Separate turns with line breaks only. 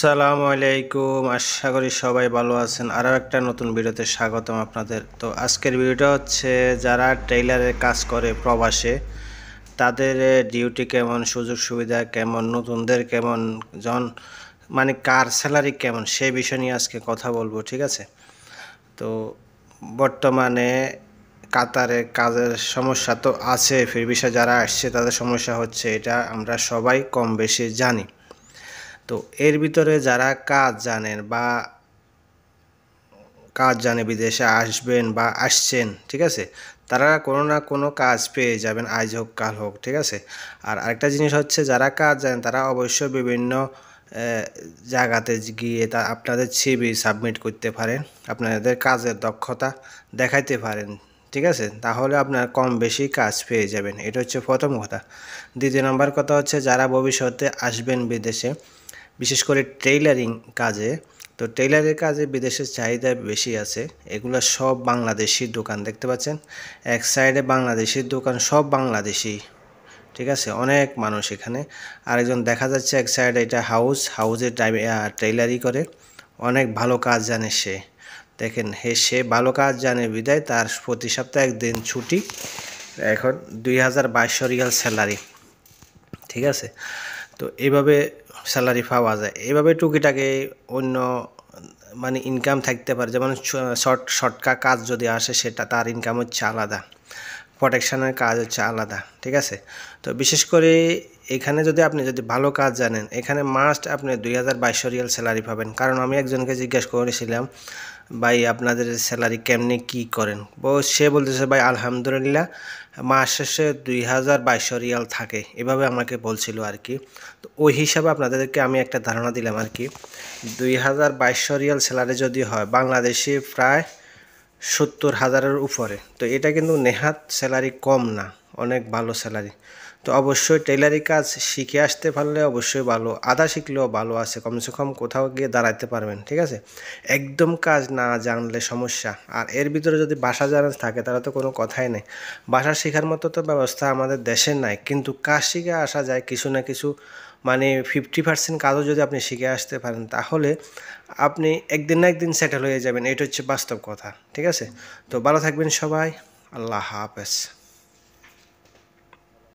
আসসালামু আলাইকুম আশা করি সবাই ভালো আছেন আরও একটা নতুন ভিডিওতে স্বাগতম আপনাদের তো আজকের ভিডিওটা হচ্ছে যারা টেইলারের কাজ করে প্রবাসে তাদের ডিউটি কেমন সুযোগ সুবিধা কেমন নতুনদের কেমন জন মানে কার স্যালারি কেমন সে বিষয় নিয়ে আজকে কথা বলবো ঠিক আছে তো বর্তমানে কাতারে কাজের সমস্যা তো আছে ফির বিষয়ে যারা আসছে তাদের সমস্যা হচ্ছে এটা আমরা সবাই কম বেশি জানি তো এর ভিতরে যারা কাজ জানেন বা কাজ জানে বিদেশে আসবেন বা আসছেন ঠিক আছে তারা কোনো না কোনো কাজ পেয়ে যাবেন আজ হোক কাল হোক ঠিক আছে আর আরেকটা জিনিস হচ্ছে যারা কাজ জানেন তারা অবশ্যই বিভিন্ন জায়গাতে গিয়ে তা আপনাদের সিবি সাবমিট করতে পারেন আপনাদের কাজের দক্ষতা দেখাইতে পারেন ঠিক আছে তাহলে আপনার কম বেশি কাজ পেয়ে যাবেন এটা হচ্ছে প্রথম কথা দ্বিতীয় নম্বর কথা হচ্ছে যারা ভবিষ্যতে আসবেন বিদেশে বিশেষ করে টেইলারিং কাজে তো টেইলারের কাজে বিদেশের চাহিদা বেশি আছে এগুলো সব বাংলাদেশি দোকান দেখতে পাচ্ছেন এক সাইডে বাংলাদেশির দোকান সব বাংলাদেশি ঠিক আছে অনেক মানুষ এখানে আরেকজন দেখা যাচ্ছে এক সাইডে এটা হাউস হাউসে টেইলারি করে অনেক ভালো কাজ জানে সে দেখেন হে সে ভালো কাজ জানে বিদায় তার প্রতি সপ্তাহে একদিন ছুটি এখন দুই হাজার বাইশশো রিয়াল স্যালারি ঠিক আছে তো এইভাবে স্যালারি পাওয়া যায় এইভাবে টুকিটাকে অন্য মানে ইনকাম থাকতে পারে যেমন শর্ট শর্টকা কাজ যদি আসে সেটা তার ইনকাম হচ্ছে আলাদা প্রোটেকশানের কাজ হচ্ছে আলাদা ঠিক আছে তো বিশেষ করে এখানে যদি আপনি যদি ভালো কাজ জানেন এখানে মাস্ট আপনি দুই হাজার বাইশশো রিয়াল স্যালারি পাবেন কারণ আমি একজনকে জিজ্ঞেস করেছিলাম ভাই আপনাদের স্যালারি কেমনি কি করেন ও সে বলতেছে ভাই আলহামদুলিল্লাহ মাস শেষে দুই হাজার বাইশশো রিয়াল থাকে এভাবে আমাকে বলছিল আর কি তো ওই হিসাবে আপনাদেরকে আমি একটা ধারণা দিলাম আর কি দুই হাজার বাইশশো রিয়াল স্যালারি যদি হয় বাংলাদেশে প্রায় সত্তর হাজারের উপরে তো এটা কিন্তু নেহাত স্যালারি কম না অনেক ভালো স্যালারি তো অবশ্যই টেলারি কাজ শিখে আসতে পারলে অবশ্যই ভালো আধা শিখলেও ভালো আছে কমসে কম কোথাও গিয়ে দাঁড়াতে পারবেন ঠিক আছে একদম কাজ না জানলে সমস্যা আর এর ভিতরে যদি ভাষা জানা থাকে তাহলে তো কোনো কথাই নেই ভাষা শেখার মতো তো ব্যবস্থা আমাদের দেশের নাই কিন্তু কাজ শিখে আসা যায় কিছু না কিছু মানে ফিফটি পার্সেন্ট কাজও যদি আপনি শিখে আসতে পারেন তাহলে আপনি একদিন না একদিন সেটেল হয়ে যাবেন এটা হচ্ছে বাস্তব কথা ঠিক আছে তো ভালো থাকবেন সবাই আল্লাহ হাফেজ